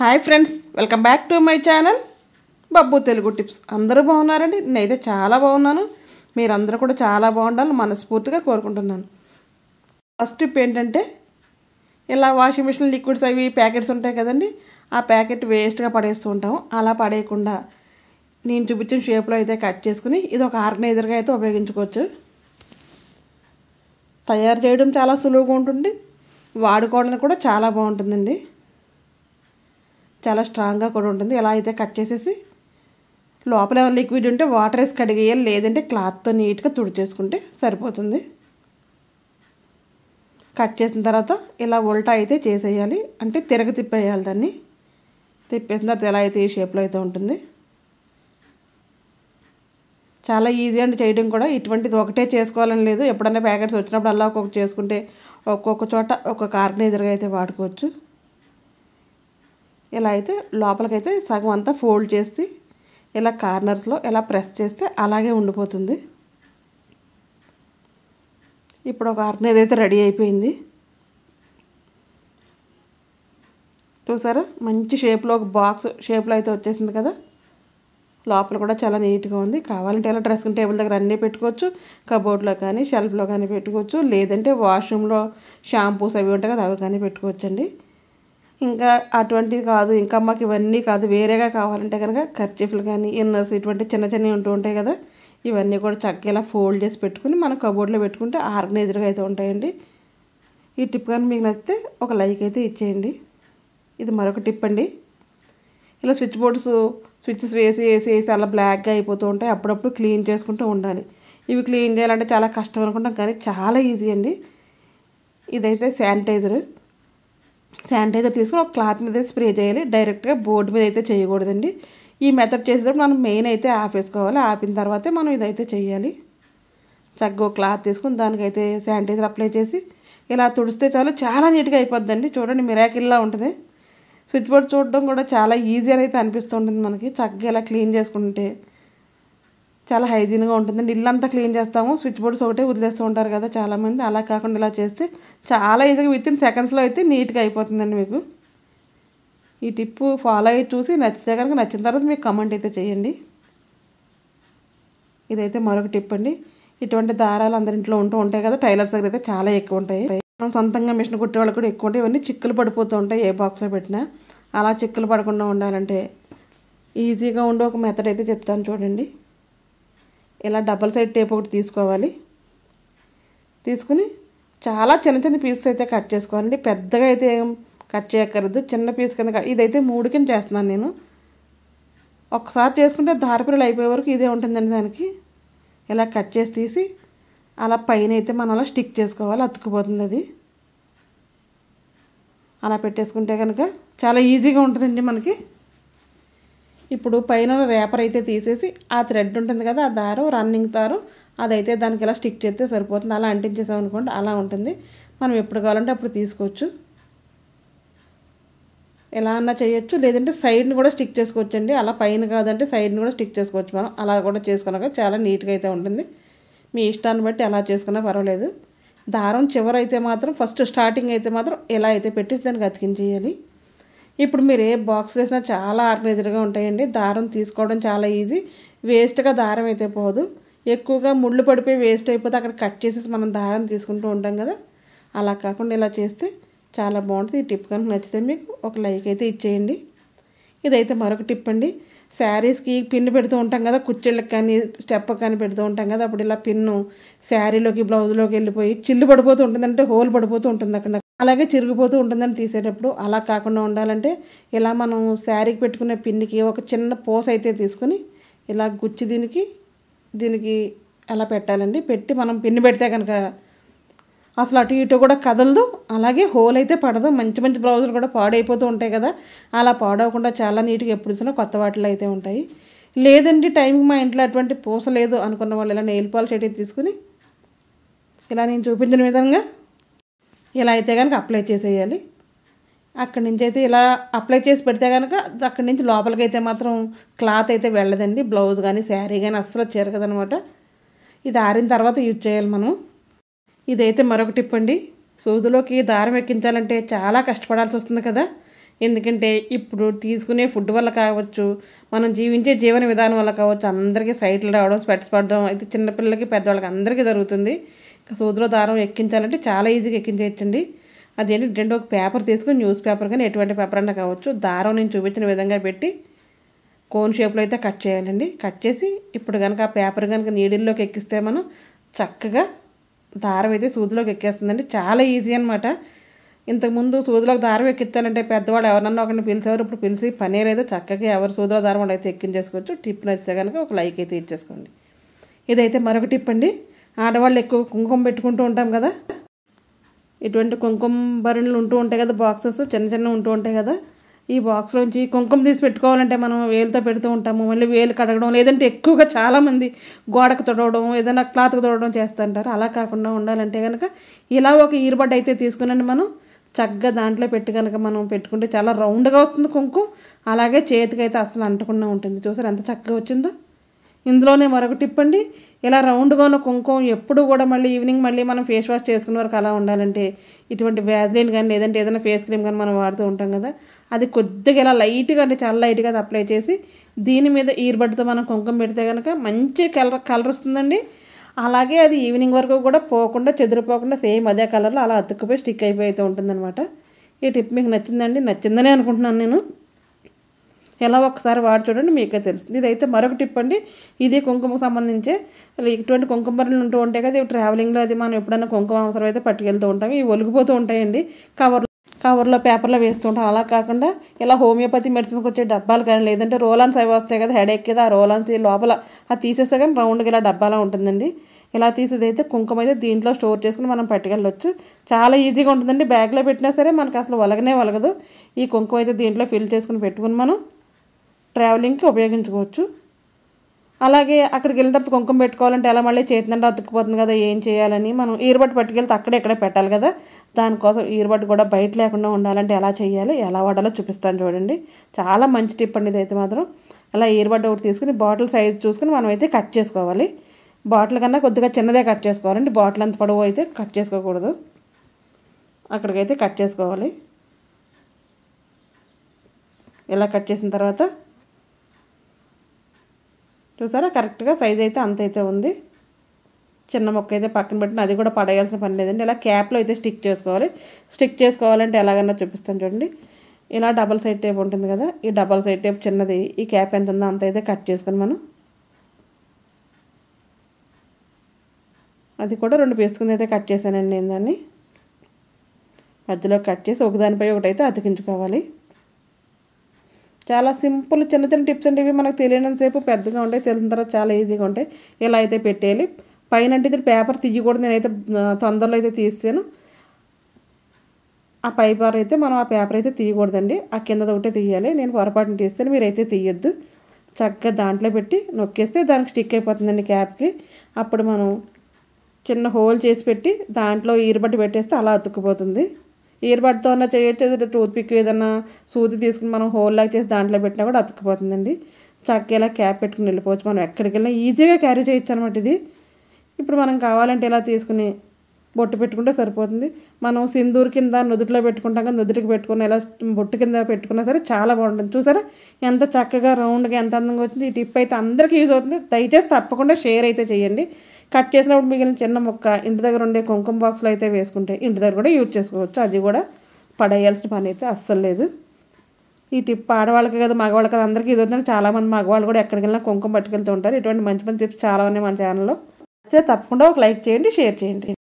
hi friends welcome back to my channel Babbu Telugu tips అందరూ బాగున్నారండి నేనైతే చాలా బాగున్నాను మీరందరూ కూడా చాలా బాగుండాలని మనస్ఫూర్తిగా కోరుకుంటున్నాను ఫస్ట్ టిప్ ఏంటంటే ఇలా వాషింగ్ మిషన్ లిక్విడ్స్ అవి ప్యాకెట్స్ ఉంటాయి కదండి ఆ ప్యాకెట్ వేస్ట్గా పడేస్తూ ఉంటాము అలా పడేయకుండా నేను చూపించిన షేప్లో అయితే కట్ చేసుకుని ఇది ఒక ఆర్గనైజర్గా అయితే ఉపయోగించుకోవచ్చు తయారు చేయడం చాలా సులువుగా ఉంటుంది వాడుకోవడానికి కూడా చాలా బాగుంటుందండి చాలా స్ట్రాంగ్గా కూడా ఉంటుంది ఎలా అయితే కట్ చేసేసి లోపల లిక్విడ్ ఉంటే వాటర్ వేసి కడిగేయాలి లేదంటే క్లాత్తో నీట్గా చేసుకుంటే సరిపోతుంది కట్ చేసిన తర్వాత ఇలా ఉల్టా అయితే చేసేయాలి అంటే తిరగ తిప్పేయాలి దాన్ని తిప్పేసిన తర్వాత ఎలా అయితే ఈ షేప్లో అయితే ఉంటుంది చాలా ఈజీ అండి చేయడం కూడా ఇటువంటిది ఒకటే చేసుకోవాలని లేదు ఎప్పుడైనా ప్యాకెట్స్ వచ్చినప్పుడు అలా ఒక్కొక్క చేసుకుంటే ఒక్కొక్క చోట ఒక్కొక్క ఆర్గనైజర్గా అయితే వాడుకోవచ్చు ఇలా అయితే లోపలికైతే సగం అంతా ఫోల్డ్ చేసి ఇలా కార్నర్స్లో ఇలా ప్రెస్ చేస్తే అలాగే ఉండిపోతుంది ఇప్పుడు ఒక అర్న ఏదైతే రెడీ అయిపోయింది చూసారా మంచి షేప్లో ఒక బాక్స్ షేప్లో అయితే వచ్చేసింది కదా లోపల కూడా చాలా నీట్గా ఉంది కావాలంటే ఇలా డ్రెస్సింగ్ టేబుల్ దగ్గర అన్నీ పెట్టుకోవచ్చు కబోర్డ్లో కానీ షెల్ఫ్లో కానీ పెట్టుకోవచ్చు లేదంటే వాష్రూమ్లో షాంపూస్ అవి ఉంటాయి కదా అవి కానీ పెట్టుకోవచ్చండి ఇంకా అటువంటిది కాదు ఇంకా మాకు ఇవన్నీ కాదు వేరేగా కావాలంటే కనుక ఖర్చీఫ్లు కానీ ఇన్నర్స్ ఇటువంటి చిన్న చిన్నవి ఉంటూ ఉంటాయి కదా ఇవన్నీ కూడా చక్కగా ఫోల్డ్ చేసి పెట్టుకుని మన కబోర్డ్లో పెట్టుకుంటే ఆర్గనైజ్డ్గా అయితే ఉంటాయండి ఈ టిప్ కానీ మీకు నచ్చితే ఒక లైక్ అయితే ఇచ్చేయండి ఇది మరొక టిప్ అండి ఇలా స్విచ్ బోర్డ్స్ స్విచ్స్ వేసి వేసి వేసి అలా బ్లాక్గా అయిపోతూ ఉంటాయి అప్పుడప్పుడు క్లీన్ చేసుకుంటూ ఉండాలి ఇవి క్లీన్ చేయాలంటే చాలా కష్టం అనుకుంటాం కానీ చాలా ఈజీ అండి ఇదైతే శానిటైజర్ శానిటైజర్ తీసుకుని ఒక క్లాత్ మీద స్ప్రే చేయాలి డైరెక్ట్గా బోర్డు మీద అయితే చేయకూడదండి ఈ మెథడ్ చేసేటప్పుడు మనం మెయిన్ అయితే ఆపేసుకోవాలి ఆపిన తర్వాతే మనం ఇదైతే చేయాలి చక్కగా క్లాత్ తీసుకుని దానికైతే శానిటైజర్ అప్లై చేసి ఇలా తుడిస్తే చాలు చాలా నీట్గా అయిపోద్దండి చూడండి మిరాకిల్లా ఉంటుంది స్విచ్ బోర్డ్ చూడడం కూడా చాలా ఈజీ అని అయితే అనిపిస్తుంటుంది మనకి చక్కగా ఇలా క్లీన్ చేసుకుంటే చాలా హైజీన్గా ఉంటుందండి ఇల్లంతా క్లీన్ చేస్తాము స్విచ్ బోర్డ్స్ ఒకటే వదిలేస్తూ ఉంటారు కదా చాలామంది అలా కాకుండా ఇలా చేస్తే చాలా ఈజీగా విత్ ఇన్ సెకండ్స్లో అయితే నీట్గా అయిపోతుందండి మీకు ఈ టిప్పు ఫాలో అయ్యి చూసి నచ్చితే కనుక నచ్చిన తర్వాత మీకు కమెంట్ అయితే చేయండి ఇదైతే మరొక టిప్ అండి ఇటువంటి దారాలు అందరింట్లో ఉంటూ ఉంటాయి కదా టైలర్స్ దగ్గర అయితే చాలా ఎక్కువ ఉంటాయి మనం సొంతంగా మిషన్ కుట్టే వాళ్ళు కూడా ఎక్కువ ఉంటాయి ఇవన్నీ చిక్కులు పడిపోతూ ఉంటాయి ఏ బాక్స్లో పెట్టినా అలా చిక్కులు పడకుండా ఉండాలంటే ఈజీగా ఉండే ఒక మెథడ్ అయితే చెప్తాను చూడండి ఇలా డబల్ సైడ్ టేప్ ఒకటి తీసుకోవాలి తీసుకుని చాలా చిన్న చిన్న పీసెస్ అయితే కట్ చేసుకోవాలండి పెద్దగా అయితే ఏం కట్ చేయక్కర్లేదు చిన్న పీస్ కింద ఇదైతే మూడు కింద చేస్తున్నాను నేను ఒక్కసారి చేసుకుంటే దారిపిల్లలు అయిపోయే వరకు ఇదే ఉంటుందండి దానికి ఇలా కట్ చేసి తీసి అలా పైన అయితే మనం అలా స్టిక్ చేసుకోవాలి అతుక్కుపోతుంది అది అలా పెట్టేసుకుంటే కనుక చాలా ఈజీగా ఉంటుందండి మనకి ఇప్పుడు పైన రేపర్ అయితే తీసేసి ఆ థ్రెడ్ ఉంటుంది కదా ఆ దారం రన్నింగ్ దారం అదైతే దానికి ఇలా స్టిక్ చేస్తే సరిపోతుంది అలా అంటించేసాం అనుకోండి అలా ఉంటుంది మనం ఎప్పుడు కావాలంటే అప్పుడు తీసుకోవచ్చు ఎలా అన్నా చేయొచ్చు లేదంటే సైడ్ని కూడా స్టిక్ చేసుకోవచ్చండి అలా పైన కాదంటే సైడ్ని కూడా స్టిక్ చేసుకోవచ్చు మనం అలా కూడా చేసుకున్నాక చాలా నీట్గా అయితే ఉంటుంది మీ ఇష్టాన్ని బట్టి ఎలా చేసుకున్నా పర్వాలేదు దారం చివరైతే మాత్రం ఫస్ట్ స్టార్టింగ్ అయితే మాత్రం ఎలా అయితే పెట్టి దానికి అతికించేయాలి ఇప్పుడు మీరు ఏ బాక్స్ వేసినా చాలా ఆర్గనైజ్డ్గా ఉంటాయండి దారం తీసుకోవడం చాలా ఈజీ వేస్ట్గా దారం అయితే పోదు ఎక్కువగా ముళ్ళు పడిపోయి వేస్ట్ అయిపోతే అక్కడ కట్ చేసేసి మనం దారం తీసుకుంటూ ఉంటాం కదా అలా కాకుండా ఇలా చేస్తే చాలా బాగుంటుంది ఈ టిప్ కనుక నచ్చితే మీకు ఒక లైక్ అయితే ఇచ్చేయండి ఇదైతే మరొక టిప్ అండి శారీస్కి పిన్ పెడుతూ ఉంటాం కదా కుచ్చిళ్ళకి కానీ స్టెప్ కానీ పెడుతూ ఉంటాం కదా అప్పుడు ఇలా పిన్ను శారీలోకి బ్లౌజ్లోకి వెళ్ళిపోయి చిల్లు పడిపోతూ ఉంటుందంటే హోల్ పడిపోతూ ఉంటుంది అక్కడ అలాగే చిరిగిపోతూ ఉంటుందని తీసేటప్పుడు అలా కాకుండా ఉండాలంటే ఇలా మనం శారీకి పెట్టుకునే పిన్నికి ఒక చిన్న పోస అయితే తీసుకుని ఇలా గుచ్చి దీనికి దీనికి అలా పెట్టాలండి పెట్టి మనం పిన్ని పెడితే కనుక అసలు అటు ఇటు కూడా కదలదు అలాగే హోల్ అయితే పడదు మంచి మంచి బ్లౌజులు కూడా పాడైపోతూ ఉంటాయి కదా అలా పాడవకుండా చాలా నీట్గా ఎప్పుడు ఇచ్చినా కొత్త వాటిలో అయితే ఉంటాయి లేదండి టైంకి మా ఇంట్లో అటువంటి పూస లేదు అనుకున్న వాళ్ళు ఇలా నెయిల్ పాలిష్ అయితే తీసుకుని ఇలా నేను చూపించిన విధంగా ఇలా అయితే కనుక అప్లై చేసేయాలి అక్కడి నుంచి అయితే ఇలా అప్లై చేసి పెడితే కనుక అక్కడి నుంచి లోపలికి అయితే మాత్రం క్లాత్ అయితే వెళ్ళదండి బ్లౌజ్ కానీ శారీ కానీ అస్సలు చేరకదనమాట ఇది ఆరిన తర్వాత యూజ్ చేయాలి మనం ఇదైతే మరొక టిప్ అండి సూదులోకి దారం ఎక్కించాలంటే చాలా కష్టపడాల్సి వస్తుంది కదా ఎందుకంటే ఇప్పుడు తీసుకునే ఫుడ్ వల్ల కావచ్చు మనం జీవించే జీవన విధానం వల్ల కావచ్చు అందరికీ సైట్లు రావడం స్వెట్స్ పడడం అయితే చిన్నపిల్లలకి పెద్దవాళ్ళకి అందరికీ జరుగుతుంది సూద్ర దారం ఎక్కించాలంటే చాలా ఈజీగా ఎక్కించేయచ్చండి అదేంటంటే ఒక పేపర్ తీసుకుని న్యూస్ పేపర్ కానీ ఎటువంటి పేపర్ అన్నా కావచ్చు దారం నేను చూపించిన విధంగా పెట్టి కోన్ షేప్లో అయితే కట్ చేయాలండి కట్ చేసి ఇప్పుడు కనుక ఆ పేపర్ కనుక నీడిల్లోకి ఎక్కిస్తే మనం చక్కగా దారం అయితే సూదిలోకి ఎక్కేస్తుందండి చాలా ఈజీ అనమాట ఇంతకుముందు సూదిలోకి దారం ఎక్కించాలంటే పెద్దవాళ్ళు ఎవరన్నా ఒకరిని పిలిచేవారు ఇప్పుడు పిలిచి పనే లేదు చక్కగా ఎవరు సూదిలో దారం వాళ్ళు అయితే ఎక్కించేసుకోవచ్చు టిప్ నచ్చితే కనుక ఒక లైక్ అయితే ఇచ్చేసుకోండి ఇదైతే మరొక టిప్ అండి ఆడవాళ్ళు ఎక్కువ కుంకుమ పెట్టుకుంటూ ఉంటాం కదా ఇటువంటి కుంకుమ బరిణలు ఉంటూ ఉంటాయి కదా బాక్సెస్ చిన్న చిన్న ఉంటూ ఉంటాయి కదా ఈ బాక్స్లోంచి కుంకుమ తీసి పెట్టుకోవాలంటే మనం వేలుతో పెడుతూ ఉంటాము మళ్ళీ వేలు కడగడం లేదంటే ఎక్కువగా చాలామంది గోడకు తొడవడం ఏదైనా క్లాత్కి తొడవడం చేస్తుంటారు అలా కాకుండా ఉండాలంటే కనుక ఇలా ఒక ఈరుబడ్డ అయితే తీసుకునండి మనం చక్కగా దాంట్లో పెట్టి కనుక మనం పెట్టుకుంటే చాలా రౌండ్గా వస్తుంది కుంకుమ అలాగే చేతికి అయితే అసలు అంటకుండా ఉంటుంది చూసారు ఎంత చక్కగా వచ్చిందో ఇందులోనే మరొక టిప్ అండి ఇలా రౌండ్గా ఉన్న కుంకుమ ఎప్పుడు కూడా మళ్ళీ ఈవినింగ్ మళ్ళీ మనం ఫేస్ వాష్ చేసుకునే వరకు అలా ఉండాలంటే ఇటువంటి వ్యాజ్లిన్ కానీ లేదంటే ఏదైనా ఫేస్ క్రీమ్ కానీ మనం వాడుతూ ఉంటాం కదా అది కొద్దిగా ఇలా లైట్గా అంటే చాలా లైట్గా అప్లై చేసి దీని మీద ఈర్బడ్తో మనం కుంకుమ పెడితే కనుక మంచి కలర్ కలర్ వస్తుందండి అలాగే అది ఈవినింగ్ వరకు కూడా పోకుండా చెదిరిపోకుండా సేమ్ అదే కలర్లో అలా అతుక్కుపోయి స్టిక్ అయిపోతూ ఉంటుందన్నమాట ఈ టిప్ మీకు నచ్చిందండి నచ్చిందనే అనుకుంటున్నాను నేను ఎలా ఒకసారి వాడి చూడండి మీకే తెలుస్తుంది ఇదైతే మరొక టిప్ అండి ఇది కుంకుమకు సంబంధించి ఇటువంటి కుంకుమరలు ఉంటూ ఉంటాయి కదా ట్రావెలింగ్లో అది మనం ఎప్పుడైనా కుంకుమ అవసరం అయితే పట్టుకెళ్తూ ఉంటాం ఇవి ఒలిగిపోతూ ఉంటాయండి కవర్ కవర్లో పేపర్లో ఉంటాం అలా కాకుండా ఇలా హోమియోపతి మెడిసిన్కి వచ్చే డబ్బాలు కానీ లేదంటే రోలాన్స్ అవి వస్తాయి కదా హెడేక్ కదా ఆ రోలాన్స్ లోపల అది తీసేస్తే కానీ రౌండ్గా ఇలా డబ్బాలా ఉంటుందండి ఇలా తీసేదైతే కుంకుమ అయితే దీంట్లో స్టోర్ చేసుకుని మనం పట్టుకెళ్ళొచ్చు చాలా ఈజీగా ఉంటుందండి బ్యాగ్లో పెట్టినా సరే మనకు అసలు వలగనే వలగదు ఈ కుంకుమ అయితే దీంట్లో ఫిల్ చేసుకుని పెట్టుకుని మనం ట్రావెలింగ్కి ఉపయోగించుకోవచ్చు అలాగే అక్కడికి వెళ్ళిన తర్వాత కుంకుమ పెట్టుకోవాలంటే ఎలా మళ్ళీ చేతినండా అతుక్కుపోతుంది కదా ఏం చేయాలని మనం ఈరబట్టు పట్టుకెళ్తే అక్కడే ఇక్కడే పెట్టాలి కదా దానికోసం ఈరబట్టు కూడా బయట లేకుండా ఉండాలంటే ఎలా చేయాలి ఎలా వాడాలో చూపిస్తాను చూడండి చాలా మంచి టిప్ అండి ఇదైతే మాత్రం అలా ఈరబట్టు ఒకటి తీసుకుని బాటిల్ సైజ్ చూసుకుని మనం అయితే కట్ చేసుకోవాలి బాటిల్ కన్నా కొద్దిగా చిన్నదే కట్ చేసుకోవాలండి బాటిల్ అంత పొడవు అయితే కట్ చేసుకోకూడదు అక్కడికైతే కట్ చేసుకోవాలి ఇలా కట్ చేసిన తర్వాత చూసారా కరెక్ట్గా సైజ్ అయితే అంత అయితే ఉంది చిన్న మొక్క అయితే పక్కన పెట్టిన అది కూడా పడేయాల్సిన పని లేదండి ఇలా క్యాప్లో అయితే స్టిక్ చేసుకోవాలి స్టిక్ చేసుకోవాలంటే ఎలాగన్నా చూపిస్తాను చూడండి ఇలా డబల్ సైడ్ టేప్ ఉంటుంది కదా ఈ డబల్ సైడ్ టేప్ చిన్నది ఈ క్యాప్ ఎంత ఉందో అంత అయితే కట్ చేసుకుని మనం అది కూడా రెండు పీసుకుని అయితే కట్ చేశానండి నేను దాన్ని మధ్యలో కట్ చేసి ఒకదానిపై ఒకటైతే అతికించుకోవాలి చాలా సింపుల్ చిన్న చిన్న టిప్స్ అంటే ఇవి మనకు తెలియనంతసేపు పెద్దగా ఉంటాయి తెలిసిన తర్వాత చాలా ఈజీగా ఉంటాయి ఇలా అయితే పెట్టేయాలి పైన అంటే ఇది పేపర్ తీయకూడదు నేనైతే తొందరలో అయితే తీసాను ఆ పై అయితే మనం ఆ పేపర్ అయితే తీయకూడదండి ఆ కింద ఒకటే తీయాలి నేను పొరపాటున తీస్తాను మీరైతే తీయొద్దు చక్కగా దాంట్లో పెట్టి నొక్కేస్తే దానికి స్టిక్ అయిపోతుందండి క్యాప్కి అప్పుడు మనం చిన్న హోల్ చేసి పెట్టి దాంట్లో ఈరుబట్టి పెట్టేస్తే అలా అతుక్కుపోతుంది ఇయర్ బడ్తో అన్న చేయొచ్చు టూత్ పిక్ ఏదన్నా సూది తీసుకుని మనం హోల్ లాగా చేసి దాంట్లో పెట్టినా కూడా అతుకుపోతుందండి చక్కేలా క్యాప్ పెట్టుకుని వెళ్ళిపోవచ్చు మనం ఎక్కడికి వెళ్ళినా ఈజీగా క్యారీ చేయొచ్చు అనమాట ఇది ఇప్పుడు మనం కావాలంటే ఇలా తీసుకుని బొట్టు పెట్టుకుంటే సరిపోతుంది మనం సింధూర్ కింద నుదుటిలో పెట్టుకుంటాం కదా నుదుటికి పెట్టుకుని ఇలా బొట్టు కింద పెట్టుకున్నా సరే చాలా బాగుంటుంది చూసారా ఎంత చక్కగా రౌండ్గా ఎంత అందంగా వచ్చింది ఈ టిప్ అయితే అందరికీ యూజ్ అవుతుంది దయచేసి తప్పకుండా షేర్ అయితే చేయండి కట్ చేసినప్పుడు మిగిలిన చిన్న ముక్క ఇంటి దగ్గర ఉండే కుంకుమ బాక్స్లో అయితే వేసుకుంటే ఇంటి దగ్గర కూడా యూజ్ చేసుకోవచ్చు అది కూడా పడేయాల్సిన పని అయితే అస్సలు లేదు ఈ టిప్ ఆడవాళ్ళకి కదా మగవాళ్ళకి కదా అందరికీ ఇది వద్దని చాలామంది మగవాళ్ళు కూడా ఎక్కడికి వెళ్ళినా కుంకుమ పట్టుకెళ్తూ ఉంటారు ఇటువంటి మంచి మంచి టిప్స్ చాలా ఉన్నాయి మన ఛానల్లో అయితే తప్పకుండా ఒక లైక్ చేయండి షేర్ చేయండి